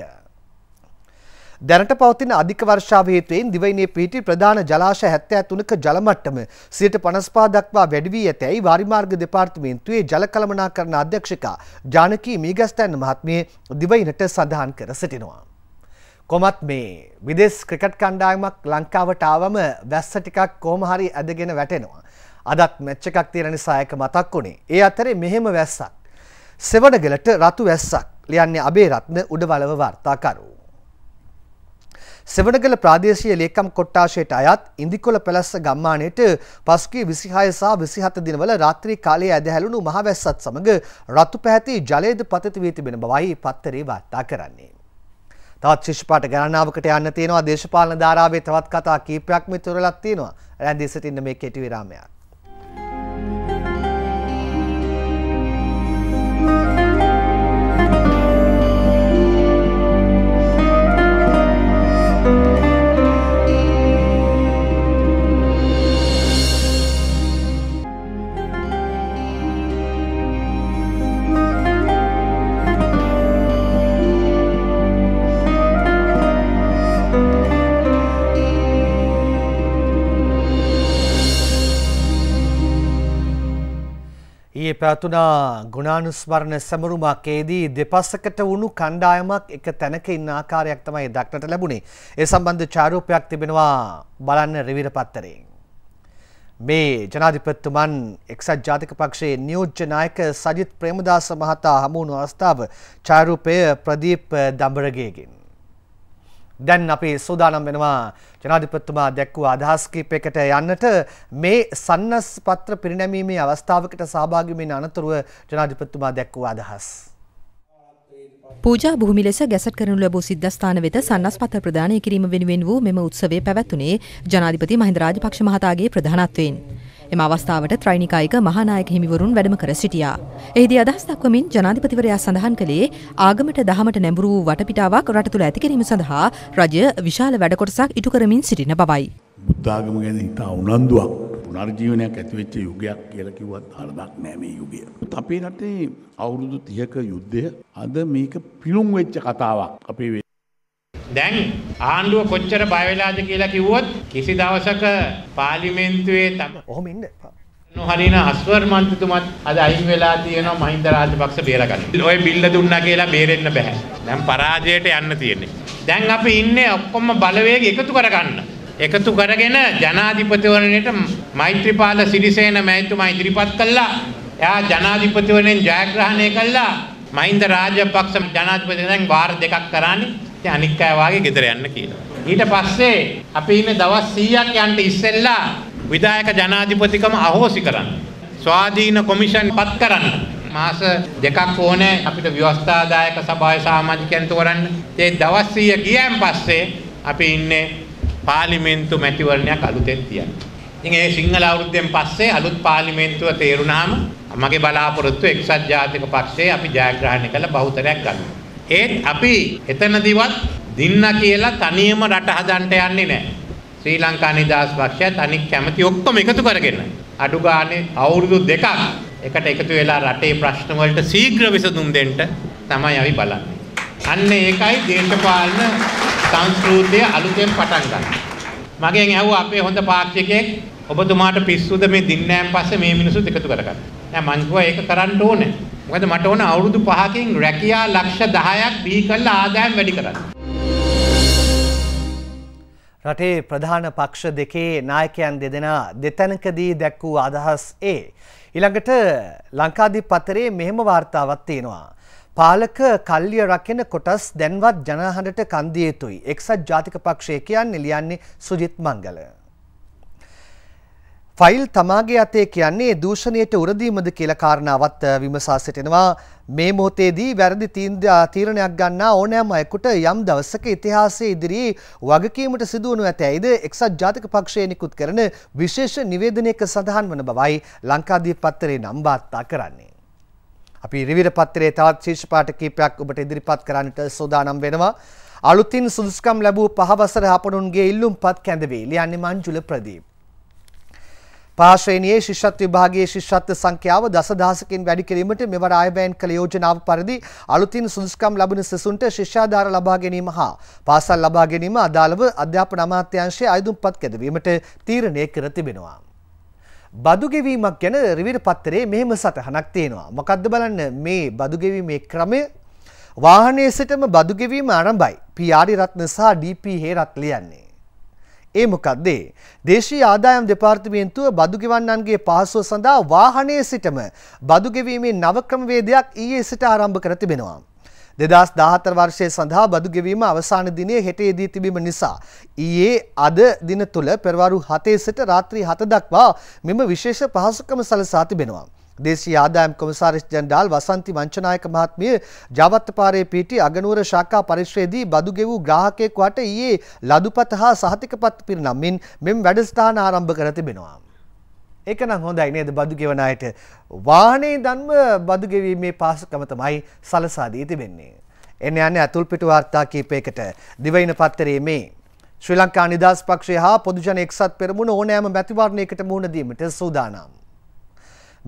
දැනට පවතින අධික වර්ෂාව හේතුවෙන් දිවයිනේ පිහිටි ප්‍රධාන ජලාශය 73ක ජල මට්ටම 155 දක්වා වැඩි වී ඇතැයි වාරිමාර්ග දෙපාර්තමේන්තුවේ ජල කළමනාකරණ අධ්‍යක්ෂක ජානකී මීගස්තන් මහත්මිය දිවයිනට සඳහන් කර සිටිනවා. කොමත් මේ විදෙස් ක්‍රිකට් කණ්ඩායමක් ලංකාවට ආවම වැස්ස ටිකක් කොහොම හරි ඇදගෙන වැටෙනවා. අදත් මැච් එකක් තියෙන නිසා ඒක මතක් වුණේ. ඒ අතරේ මෙහෙම වැස්සක්. සෙවණගලට රතු වැස්සක්. ලියන්නේ අබේරත්න උඩවලව වාර්තාකරු. සෙවණගල ප්‍රාදේශීය ලේකම් කොට්ටාශයට අයත් ඉන්දිකොළ පැලස්ස ගම්මානයේට පසුගිය 26 සහ 27 දිනවල රාත්‍රී කාලයේ ඇදහැළුණු මහ වැස්සත් සමග රතු පැහැති ජලයේද පතිත වී තිබෙන බවයි පත්තරේ වාර්තා කරන්නේ. තවත් ශිෂ්පාට ගණනාවකට යන්න තියෙනවා දේශපාලන ධාරාවේ තවත් කතා කීපයක් මෙතුරලක් තියෙනවා. රැඳී සිටින්න මේ කෙටි විරාමයක්. ඊයේ පැවතුනා ගුණානුස්මරණ සැමරුමකේදී දෙපසකට වුණු කණ්ඩායමක් එක තැනක ඉන්න ආකාරයක් තමයි දක්නට ලැබුණේ. ඒ සම්බන්ධ චාරූපයක් තිබෙනවා බලන්න රිවිර පත්තරයෙන්. මේ ජනාධිපතිතුමන් එක්සත් ජාතික පක්ෂයේ නියෝජ්‍ය නායක සජිත් ප්‍රේමදාස මහතා හමු වුණු අවස්ථාව චාරූපය ප්‍රදීප් දඹරගේගෙන්. දැන් අපි සූදානම් වෙනවා ජනාධිපතිතුමා දැක්වූ අදහස් කිහිපයකට යන්නට මේ සන්නස් පත්‍ර පිරිනැමීමේ අවස්ථාවකට සහභාගී වෙන අනතුරුව ජනාධිපතිතුමා දැක්වූ අදහස් පූජා භූමි ලෙස ගැසට් කරනු ලැබූ සිද්ධස්ථාන වෙත සන්නස් පත්‍ර ප්‍රදානය කිරීම වෙනුවෙන් වූ මෙම උත්සවය පැවැත්වුණේ ජනාධිපති මහින්ද රාජපක්ෂ මහතාගේ ප්‍රධානත්වයෙන්. එම අවස්ථාවට ත්‍රයිනිකායික මහානායක හිමිවරුන් වැඩම කර සිටියා. එහිදී අදහස් දක්වමින් ජනාධිපතිවරයා සඳහන් කළේ ආගමට දහමට නැඹුරු වූ වටපිටාවක් රට තුළ ඇති කිරීම සඳහා රජය විශාල වැඩකොටසක් ඉටු කරමින් සිටින බවයි. බුද්ධාගම ගැන ඉතා උනන්දුවක් පුනර්ජීවනයක් ඇතිවෙච්ච යුගයක් කියල කිව්වත් හරදක් නෑ මේ යුගය. අපේ රටේ අවුරුදු තියක යුද්ධය අද මේක පිළුම් වෙච්ච කතාවක් අපේ දැන් ආණ්ඩුව කොච්චර බය වෙලාද කියලා කිව්වොත් කිසි දවසක පාර්ලිමේන්තුවේ තමයි. ඔහොම ඉන්න. නොහරින අස්වර් මන්ත්‍රීතුමත් අද අයින් වෙලා තියෙනවා මහින්ද රාජපක්ෂ බේරගන්න. ওই බිල්ල දුන්නා කියලා බේරෙන්න බෑ. දැන් පරාජයට යන්න තියෙන්නේ. දැන් අපි ඉන්නේ ඔක්කොම බලවේග එකතු කරගන්න. එකතු කරගෙන ජනාධිපතිවරණයට මෛත්‍රීපාල සිරිසේන මැතිතුමා ඉදිරිපත් කළා. එයා ජනාධිපතිවරණයෙන් ජයග්‍රහණය කළා. මහින්ද රාජපක්ෂ ජනාධිපතිවරණයෙන් වාර දෙකක් කරානේ. ඉතින් අනික් අය වාගේ ගෙදර යන්න කියලා. ඊට පස්සේ අපි ඉන්නේ දවස් 100ක් යන්න ඉස්සෙල්ලා විධායක ජනාධිපතිකම අහෝසි කරන්න. ස්වාධීන කොමිෂන් පත් කරන්න. මාස දෙකක් ඕනේ අපිට ව්‍යවස්ථාදායක සභාවේ සමාජිකයන්තු කරන්න. ඒ දවස් 100 ගියන් පස්සේ අපි ඉන්නේ පාර්ලිමේන්තු මැතිවරණයක් අලුතෙන් තියන්න. ඉතින් ඒ සිංහල අවුරුද්දෙන් පස්සේ අලුත් පාර්ලිමේන්තුව තේරුණාම මගේ බලාපොරොත්තු එක්සත් ජාතික පක්ෂයේ අපි ජයග්‍රහණය කළ බහුතරයක් ගන්නවා. ඒත් අපි එතනදිවත් දින්න කියලා තනියම රට හදන්න යන්නේ නැහැ. ශ්‍රී ලංකා නිදහස් පක්ෂය තනි කැමැති ඔක්කොම එකතු කරගෙන අඩු ගානේ අවුරුදු දෙකක් එකට එකතු වෙලා රටේ ප්‍රශ්න වලට ශීඝ්‍ර විසඳුම් දෙන්න තමයි අපි බලන්නේ. අන්න ඒකයි දේශපාලන සංස්කෘතිය අලුතෙන් පටන් ගන්න. මගෙන් ඇහුවා අපේ හොඳ පාක්ෂිකයෙක් ඔබතුමාට පිස්සුද මේ දින්නෑම් පස්සේ මේ මිනිස්සුත් එකතු කරගන්න. නෑ මං කිව්වා ඒක කරන්න ඕනේ. මොකද මට ඕන අවුරුදු 5කින් රැකියා ලක්ෂ 10ක් බිහි කරලා ආදායම් වැඩි කරන්න. රටේ ප්‍රධාන පක්ෂ දෙකේ නායකයන් දෙදෙනා දෙතැනකදී දැක් වූ අදහස් ඒ. ඊළඟට ලංකාදී පතරේ මෙහෙම වාර්තාවක් තියෙනවා. පාලක කල්ලිය රකින කොටස් දැන්වත් ජනහඬට කන්දිය යුතුයි. එක්සත් ජාතික පක්ෂය කියන්නේ ලියන්නේ සුජිත් මංගල. ෆයිල් තමාගේ අතේ කියන්නේ දූෂණයට උරදීමද කියලා කාරණාවත් විමසා සිටිනවා මේ මොහොතේදී වැරදි තීරණයක් ගන්නා ඕනෑම අයෙකුට යම් දවසක ඉතිහාසයේ ඉදිරි වගකීමට සිදු වනු ඇතැයිද එක්සත් ජාතික පක්ෂය නිකුත් කරන විශේෂ නිවේදනයක සඳහන් වන බවයි ලංකාදීප පත්තරේ නම් වාර්තා කරන්නේ. අපි රිවිර පත්තරේ තවත් ශීර්ෂ පාඨ කීපයක් ඔබට ඉදිරිපත් කරන්නට සූදානම් වෙනවා. අලුතින් සුදුසුකම් ලැබූ පහවසර හපනුන්ගේ ඉල්ලුම්පත් කැඳවේ ලියන්නේ මංජුල ප්‍රදීප්. පාශ්‍රේණයේ ශිෂ්‍යත් විභාගයේ ශිෂ්‍යත්ව සංඛ්‍යාව දසදහසකින් වැඩි කිරීමට මෙවර ආයවැයෙන් කළ යෝජනාව පරිදි අලුතින් සුදුසුකම් ලබන සිසුන්ට ශිෂ්‍යාධාර ලබා ගැනීම හා පාසල් ලබා ගැනීම අදාළව අධ්‍යාපන අමාත්‍යාංශයේ අයදුම්පත් කැදවීමට තීරණය කර තිබෙනවා. බදුගෙවීමක් ගැන රිවිර පත්තරේ මෙහෙම සටහනක් තියෙනවා. මොකද්ද බලන්න මේ බදුගෙවීමේ ක්‍රමය වාහනයේ සිටම බදුගෙවීම ආරම්භයි. පී ආරිරත්න සහ ඩී.පී. හේරත් ලියන්නේ. ඒ මොකක්දේ. දේශී ආදායම් දෙපාර්තිමේන්තුව බදුගෙවන්නන්ගේ පහසුව සඳහා වාහනය සිටම බදුගෙවීමේ නවක්‍රමවේදයක් ඊයේ සිට ආරම්භ කර තිබෙනවා. දෙදස් දාහතර වර්ෂය සඳහා බදුගෙවීම අවසාන දිනය හෙටේදී තිබීම නිසා. ඊයේ අද දින තුළ පෙරවරු හතේ සිට රාත්‍රී හත දක්වා මෙම විශේෂ පහසුකම සලසා තිබෙනවා. දේශීය ආදායම් කොමසාරිස් ජනරාල් වසන්ති වංචනායක මහත්මිය ජාවත්පාරේ පිටි අගනුවර ශාඛා පරිශ්‍රයේදී බදු ගෙවූ ග්‍රාහකයෙක් වට ඊයේ ලදුපත හා සහතිකපත් පිරිනමින් මෙම වැඩසටහන ආරම්භ කර තිබෙනවා. ඒකනම් හොඳයි නේද බදු ගෙවන අයට වාහනේ දන්ම බදු ගෙවීමේ පාසකම තමයි සලසා දී තිබෙන්නේ. එන්න යන්නේ අතුල් පිටු වාර්තා කීපයකට දිවයින පත්තරයේ මේ ශ්‍රී ලංකා නිදහස් පක්ෂය හා පොදුජන එක්සත් පෙරමුණ ඕනෑම මැතිවරණයකට මුහුණ දීමට සූදානම්.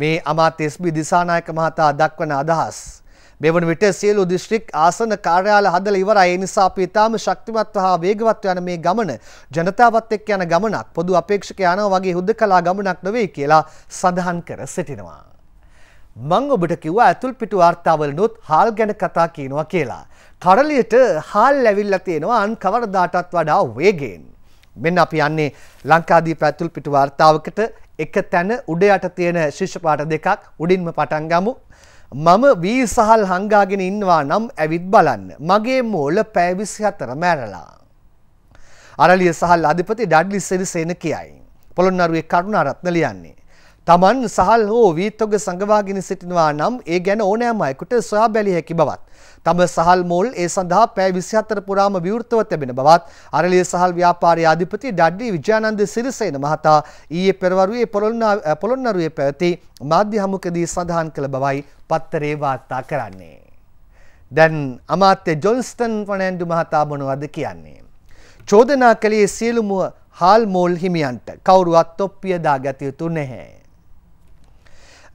මේ අමාත්‍ය එස්.බි. දිසානායක මහතා දක්වන අදහස් මෙවන විට සියලු දිස්ත්‍රික් ආසන කාර්යාල හදලා ඉවරයි. ඒ නිසා අපි ඊටාම ශක්තිමත් හා වේගවත් යන මේ ගමන ජනතාවත් එක්ක යන ගමනක් පොදු අපේක්ෂකයා යනවා වගේ හුදකලා ගමනක් නෙවෙයි කියලා සඳහන් කර සිටිනවා. මං ඔබට කිව්වා ඇතුල් පිටු වාර්තාවලනොත් හාල් ගැන කතා කියනවා කියලා. කරලියට හාල් ඇවිල්ලා තියෙනවා අන් කවරදාටත් වඩා වේගෙන්. මෙන්න අපි යන්නේ ලංකාදීප ඇතුල් පිටු වාර්තාවකට එක තැන උඩ යට තියෙන ශිෂ්‍ය පාට දෙකක් උඩින්ම පටන් ගමු. මම වී සහල් හංගාගෙන ඉන්නවා නම් ඇවිත් බලන්න. මගේ මෝල පැය 24 මැරලා. අරලිය සහල් අධිපති ඩඩ්ලි සෙරිසේන කියයි. පොළොන්නරුවේ කරුණාරත්න ලියන්නේ. Taman සහල් හෝ වීතොග සංගවාගෙන සිටිනවා නම් ඒ ගැන ඕනෑම අයෙකුට සොයා බැලිය හැකි බවත් තම සහල් මෝල් ඒ සඳහා පැය 24 පුරාම විවෘතව තිබෙන බවත් අරලිය සහල් ව්‍යාපාරයේ අධිපති ඩඩ්ලි විජයානන්ද සිරිසේන මහතා ඊයේ පෙරවරුවේ පොළොන්නරුවේ පැවති මාධ්‍ය හමුකදී සඳහන් කළ බවයි පත්තරේ වාර්තා කරන්නේ. දැන් අමාත්‍ය ජොන්ස්ටන් ෆර්නැන්ඩු මහතා මොනවද කියන්නේ? චෝදනා කළේ සියලුම හාල් මෝල් හිමියන්ට කවුරුවත් තොප්පිය දාගත යුතු නැහැ.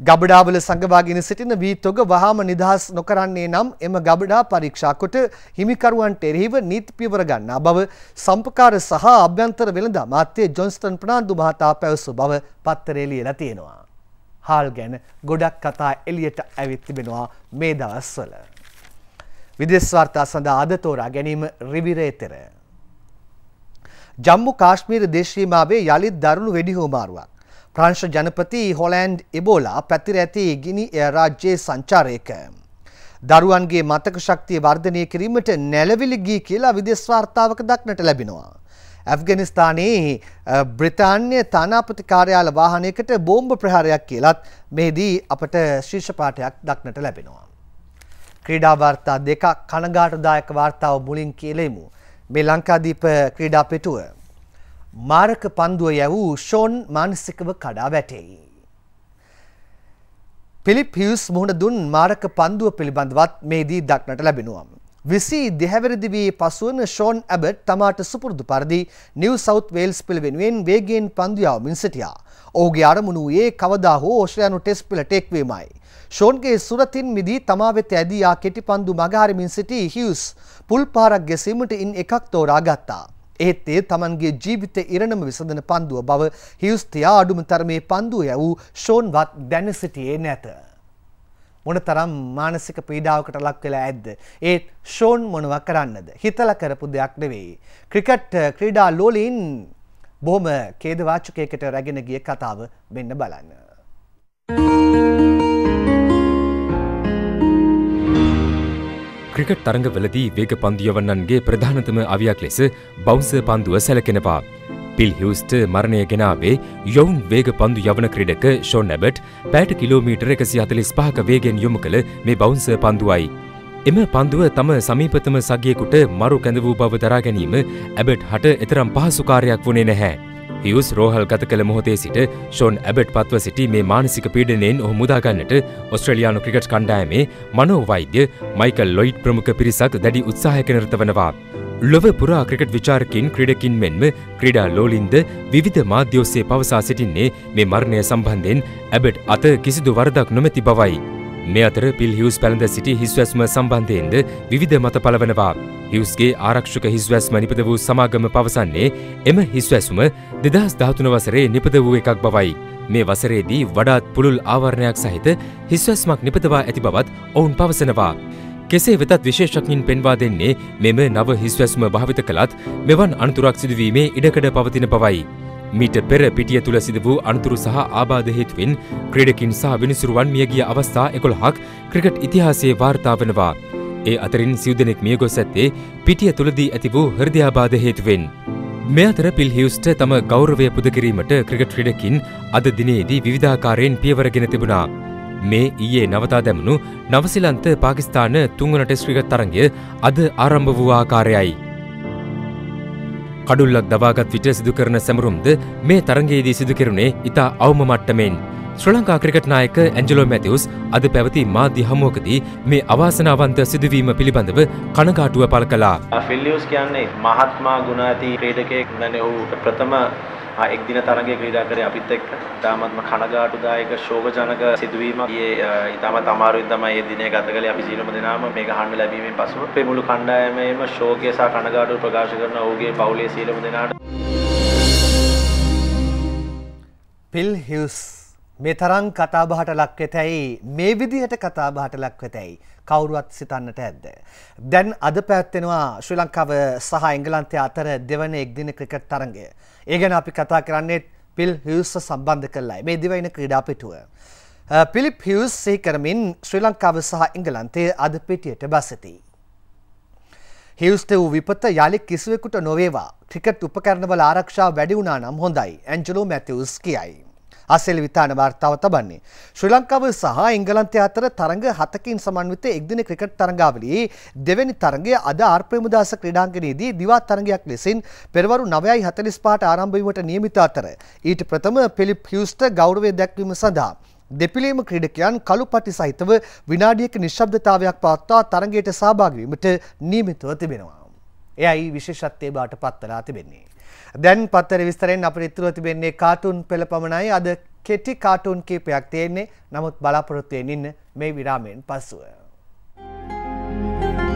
ගබඩාවල සඟවාගෙන සිටින වී තොග වහාම නිදහස් නොකරන්නේ නම් එම ගබඩා පරීක්ෂා කොට හිමිකරුවන්ට එරෙහිව නීති පියවර ගන්නා බව සම්පකාර සහ අභ්‍යන්තර වෙළඳ අමාත්‍ය ජොන්ස්ටන් ප්‍රනාන්දු මහතා පැවසු බව පත්තරේ ලියලා තියෙනවා. හාල් ගැන ගොඩක් කතා එළියට ඇවිත් තිබෙනවා මේ දවස්වල. විදෙස් වාර්තා සඳහා අද තෝරා ගැනීම රිවිරේතර. ජම්මු කාශ්මීර දේශීමාවේ යළිත් දරුණු වෙඩිහෝමාරුවක් ප්‍රංශ ජනපති හොලෑන්ඩ් එබෝලා පැතිර ඇති ගිනි රාජ්‍යයේ සංචාරයක. දරුවන්ගේ මතක ශක්තිය වර්ධනය කිරීමට නැලවිලි ගී කියලා විදෙස් වාර්තාවක දක්නට ලැබෙනවා. ඇෆ්ගනිස්ථානයේ බ්‍රිතාන්‍ය තානාපති කාර්යාල වාහනයකට බෝම්භ ප්‍රහාරයක් කියලත් මෙහිදී අපට ශීර්ෂපාටයක් දක්නට ලැබෙනවා. ක්‍රීඩා වාර්තා දෙක කනගාටදායක වාර්තාව මුලින් කියලෙමු. මේ ලංකාදීප ක්‍රීඩා පිටුව. මාරක පන්දුව යැවූ ෂෝන් මානසිකව කඩා වැටෙයි. පිලිප් හිවස් මුහුණ දුන් මාරක පන්දුව පිළිබඳවත් මේදී දක්නට ලැබෙනුවම්. විසි දෙහැවරදි වී පසුවන ෂෝන් ඇබට් තමාට සුපුරුදු පරිදි නිව් සෞත් වේල්ස් පිළිවෙනුවෙන් වේගෙන් පන්දු යවමින් සිටියා. ඔහුගේ අරමුණු වූයේ කවදා හෝ ඕශ්‍රයානු ටෙස් පිලට එක්වීමයි. ෂෝන්ගේ සුරතින් මිදී තමා වෙත ඇදී යා කෙටි පන්දු මගහරමින් සිටි හිවස් පුල් පාරක් ගැසීමට ඉන් එකක් තෝරා ගත්තා. එහෙත් ඒ තමන්ගේ ජීවිතය ඉරණම විසඳන පන්දුව බව හිවස් තියා අඩුම තරමේ පන්දුව යැවූ ෂෝන්වත් දැන සිටියේ නැත. මොනතරම් මානසික පීඩාවකට ලක් වෙලා ඇද්ද ඒත් ෂෝන් මොනව කරන්නද හිතලා කරපු දෙයක් නෙවෙයි ක්‍රිකට් ක්‍රීඩා ලෝලීන් බොහොම ඛේදවාචකයකට රැගෙන ගිය කතාව මෙන්න බලන්න. Thank you. ක්‍රිකට් තරඟවලදී වේග පන්දියවන්නන්ගේ ප්‍රධානතම අවියක් ලෙස බෞන්ස පන්දුව සැලකෙනවා. පිල් හිවස්ට මරණය ගෙනාවේ යොවුන් වේග පන්දු යවන ක්‍රඩක ෂෝනැබට් පෑට කිලෝමීටර් එකසි අතලිස් පහක වේගෙන් යොමු කළ මේ බෞන්ස පන්දුවයි. එම පන්දුව තම සමීපතම සගියෙකුට මරු කැඳ වූ බව දරා ගැනීම ඇබට් හට එතරම් පහසුකාරයක් වුණේ නැහැ. හිවස් රෝහල් ගත කළ මොහොතේ සිට ෂෝන් ඇබට් පත්ව සිටි මේ මානසික පීඩනයෙන් ඔහු මුදාගන්නට ඔස්ට්‍රලයානු ක්‍රිකට් කණ්ඩායමේ මනෝවෛද්‍ය මයිකල් ලොයිඩ් ප්‍රමුඛ පිරිසක් දැඩි උත්සාහයක නිරත වනවා. ලොව පුරා ක්‍රිකට් විචාරකින් ක්‍රීඩකින් මෙන්ම ක්‍රීඩා ලෝලින්ද විධ මාධ්‍යෝස්සේ පවසා සිටින්නේ මේ මරණය සම්බන්ධයෙන් ඇබට් අත කිසිදු වරදක් නොමැති බවයි. මේ අතර පිල් හිවස් පැළඳ සිටි හිස්වැස්ම සම්බන්ධයෙන්ද විධ මත පලවනවා. හිවස්ගේ ආරක්ෂක හිස්වැස්ම නිපද වූ සමාගම පවසන්නේ එම හිස්වැසුම දෙදහස් ධාතුන වසරේ නිපද වූ එකක් බවයි. මේ වසරේදී වඩාත් පුළුල් ආවරණයක් සහිත හිස්වැස්මක් නිපදවා ඇති බවත් ඔවුන් පවසනවා. කෙසේ වෙතත් විශේෂඥින් පෙන්වා දෙන්නේ මෙම නව හිස්වැස්ම භාවිත කළත් මෙවන් අනතුරක් සිදුවීමේ ඉඩකඩ පවතින පවයි. මීට පෙර පිටිය තුළ සිද වූ අනතුරු සහ ආබාධ හේතුවෙන් ක්‍රීඩකින් සහ විනිසුරුවන් මියගිය අවස්ථා එකොළහක් ක්‍රිකට් ඉතිහාසයේ වාර්තා වනවා. ඒ අතරින් සිව්දෙනෙක් මිය ගොස් ඇත්තේ පිටිය තුළදී ඇති වූ හෘදයාබාධ හේතුවෙන්. මෙ අතර පිල් හිවස්ට තම ගෞරවය පුදකිරීමට ක්‍රිකට් රිඩකින් අද දිනේදී විවිධාකාරයෙන් පියවරගෙන තිබුණා. මේ ඊයේ නවතා දැමුණු නවසිලන්ත පාකිස්ථාන තුංගන ටෙස් ක්‍රිකට් තරගය අද ආරම්භ වූ ආකාරයයි. කඩුල්ලක් දවාගත් විට සිදු කරන සැමරුම්ද මේ තරගයේදී සිදු කෙරුණේ ඉතා අවම මට්ටමෙන්. ශ්‍ර ලංකා ක්‍රිකට් නායක ඇන්ජලෝ මැතිවස් අද පැවති මා දිහමුවකදී මේ අවාසනාවන්ත සිදුවීම පිළිබඳව කනගාටුව පළ කළා. ෆිල්ලියස් කියන්නේ මහත්මා ගුණ ඇති ක්‍රීඩකයෙක් නැනේ ඔහු ප්‍රථම එක් දින තරගයේ ක්‍රීඩා කරේ අපිත් එක්ක. ඉතාමත්ම කනගාටුදායක ශෝකජනක සිදුවීමක්. ඊයේ ඉතාමත් අමාරුවෙන් තමයි මේ දිනය ගත කළේ අපි සීලම දෙනාම මේ ගහන්න ලැබීමෙන් පසුව මේ මුළු කණ්ඩායමේම ශෝකය සහ කනගාටුව ප්‍රකාශ කරන ඔහුගේ පවුලේ සීලම දෙනාට පිල් හිව්ස් මේ තරම් කතාබහට ලක්වෙතැයි මේ විදිහට කතාබහට ලක්වෙතැයි කවුරුවත් සිතන්නට ඇද්ද. දැන් අද පැත්වෙනවා ශ්‍රී ලංකාව සහ එංගලන්තය අතර දෙවන එක්දින ක්‍රිකට් තරගය. ඒ ගැන අපි කතා කරන්නේ පිල් හිවස්ස සම්බන්ධ කරලායි මේ දිවයින ක්‍රීඩා පිටුව. පිලිප් හිවස් සහි කරමින් ශ්‍රී ලංකාව සහ එංගලන්තය අද පිටියට බසතිී. හිවස්ට වූ විපත යාලි කිසිවෙකුට නොවේවා ක්‍රිකට් උපකරණවල ආරක්ෂා වැඩි වුණා නම් හොඳයි ඇන්ජලෝ මැතිවස් කියයි. අසෙල් විතාන වාර්තාව තබන්නේ. ශ්‍රී ලංකාව සහ එංගලන්තය අතර තරඟ හතකින් සමන්විත එක්දින ක්‍රිකට් තරඟාවලියේ දෙවැනි තරඟය අද ආර්ප්‍රේමදාස ක්‍රීඩාංගණයේදී දිවා තරඟයක් ලෙසින් පෙරවරු 9:45ට ආරම්භ වීමට නියමිත අතර ඊට ප්‍රථම ෆිලිප් හියුස්ට ගෞරවය දැක්වීම සඳහා දෙපිලේම ක්‍රීඩකයන් කළුපටි සහිතව විනාඩියක නිශ්ශබ්දතාවයක් පවත්වා තරඟයට සහභාගී වීමට නියමිතව තිබෙනවා. එයයි විශේෂත්වයේ බාට පත්වලා තිබෙන්නේ. දැන් පත්තර විස්තරෙන් අප ඉතුරුව තිබෙන්නේ කාටුන් පෙළ පමණයි අද කෙටි කාටුන් කීපයක් තියෙන්නේ නමුත් බලාපොරොත්තුවෙන් ඉන්න මේ විරාමයෙන් පසුව. Thank you.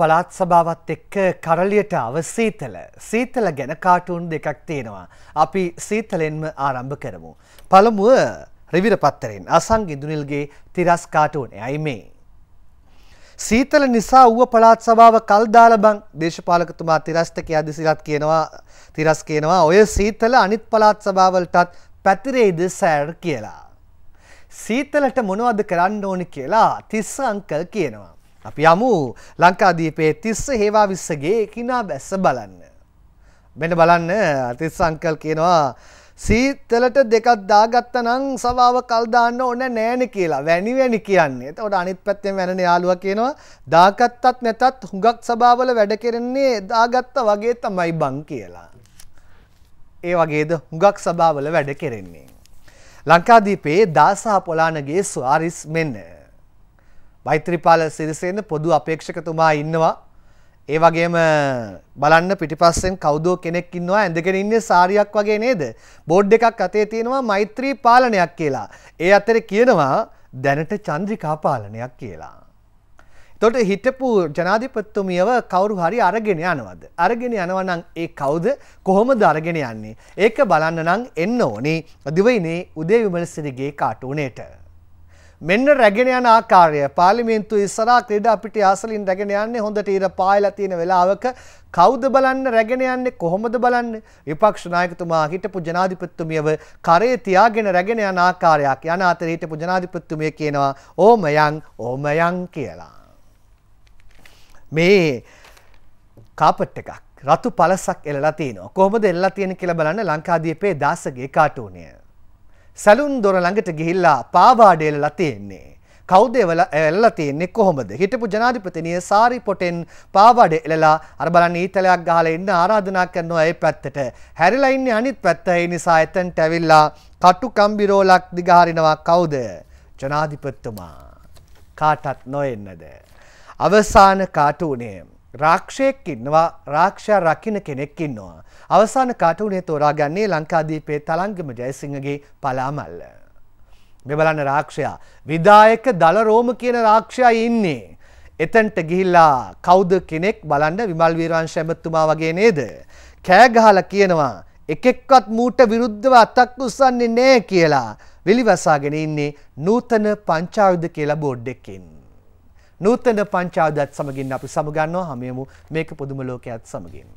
පළාත් සභාවත් එක්ක කරලියට ආව සීතල. සීතල ගැන කාටුන් දෙකක් තියෙනවා. අපි සීතලෙන්ම ආරම්භ කරමු. පළමුව රිවිර පත්තරෙන් අසං ඉඳුනිල්ගේ තිරස් කාටුන් එයි මේ. සීතල නිසා ඌව පළාත් සභාව කල් දාලා බං දේශපාලකතුමා තිරස්ත කියාදි සිලත් කියනවා තිරස් කියනවා ඔය සීතල අනිත් පළාත් සභාවලටත් පැතිරෙයිද සෑර් කියලා. සීතලට මොනවද කරන්න ඕනි කියලා තිස්ස අංකල් කියනවා. අපි යමු ලංකාදීපේ තිස්ස හේවා විස්සගේ කිනා බැස්ස බලන්න. මෙන්න බලන්න තිස්ස අංකල් කියනවා සීතලට දෙකක් දාගත්තා නම් සවාව කල් දාන්න ඕන නෑනේ කියලා. වැනි වැනි කියන්නේ. එතකොට අනිත් පැත්තෙන් වැනන යාළුවා කියනවා දාගත්තත් නැතත් හුඟක් සභාවල වැඩ කරන්නේ දාගත්තා වගේ තමයි බං කියලා. ඒ වගේද හුඟක් සභාවල වැඩ කරන්නේ. ලංකාදීපේ දාසහ පොලානගේ ස්වාරිස් මෙන්න මෛත්‍රීපාල සිරිසේන පොදු අපේක්ෂකතුමා ඉන්නවා. ඒ වගේම බලන්න පිටිපස්සෙන් කවුදෝ කෙනෙක් ඉන්නවා ඇඳගෙන ඉන්නේ සාරියක් වගේ නේද? බෝඩ් එකක් අතේ තියෙනවා මෛත්‍රී පාලනයක් කියලා. ඒ අතරේ කියනවා දැනට චන්ද්‍රිකා පාලනයක් කියලා. එතකොට හිටපු ජනාධිපතිතුමියව කවුරු හරි අරගෙන යනවද? අරගෙන යනවා නම් ඒ කවුද? කොහොමද අරගෙන යන්නේ? ඒක බලන්න නම් එන්න ඕනේ දිවයිනේ උදේ විමලසිරිගේ කාටුනේට. මෙන්න රැගෙන යන ආකාරය පාර්ලිමේන්තු ඉස්සරහා ක්‍රීඩා පිටි ආසලින් රැගෙන යන්නේ හොඳට ඉර පායලා තියෙන වෙලාවක කවුද බලන්න රැගෙන යන්නේ කොහොමද බලන්නේ විපක්ෂ නායකතුමා හිටපු ජනාධිපතිතුමියව කරේ තියාගෙන රැගෙන යන ආකාරයක් යන අතරේ හිටපු ජනාධිපතිතුමිය කියනවා ඕමයන් ඕමයන් කියලා මේ කාපට් එකක් රතු පලසක් එලලා තියෙනවා කොහොමද එල්ලලා තියෙන්නේ කියලා බලන්න ලංකාදීපේ දාසගේ කාටුනිය සැලුන් දොර ළඟට ගිහිල්ලා පාවාඩේලලා තියෙන්නේ. කෞද එල්ලා තියෙන්නේ කොහොමද හිටපු ජනාධිපතිනිය සාරි පොටෙන් පාවාඩ එලලා අර බලන්න ඊතලයක් ගහලා ඉන්න ආරාධනා කරනවා ඒ පැත්තට හැරිලා ඉන්නේ අනිත් පැත්ත ඒ නිසා එතනට ඇවිල්ලා කටු කම්බිරෝලක් දිගහරිනවා කවුද ජනාධිපතිතුමා කාටත් නොඑන්නද අවසාන කාටුනේ රාක්ෂයෙක් ඉන්නවා රාක්ෂා රකින්න කෙනෙක් ඉන්නවා අවසාන කාටුනේ තෝරාගන්නේ ලංකාදීපේ තලංගම ජයසිංහගේ පලාමල්ල. මෙබලන්න රාක්ෂයා විදායක දලරෝම කියන රාක්ෂයා ඉන්නේ. එතන්ට ගිහිල්ලා කෞද කෙනෙක් බලන්න විමල් වීරංශ ඇමතුමා වගේ නේද. කෑගහල කියනවා එකෙක්වත් මූට විරුද්ධව අතක් උස්සන්නේ නෑ කියලා විලිවසාගෙන ඉන්නේ නූතන පංචායුධ කියලා බෝඩ් එකකින්. නූතන පංචායුධත් සමගින් අපි සමගන්නවා හැමෝම මේක පුදුම ලෝකයක් සමගින්.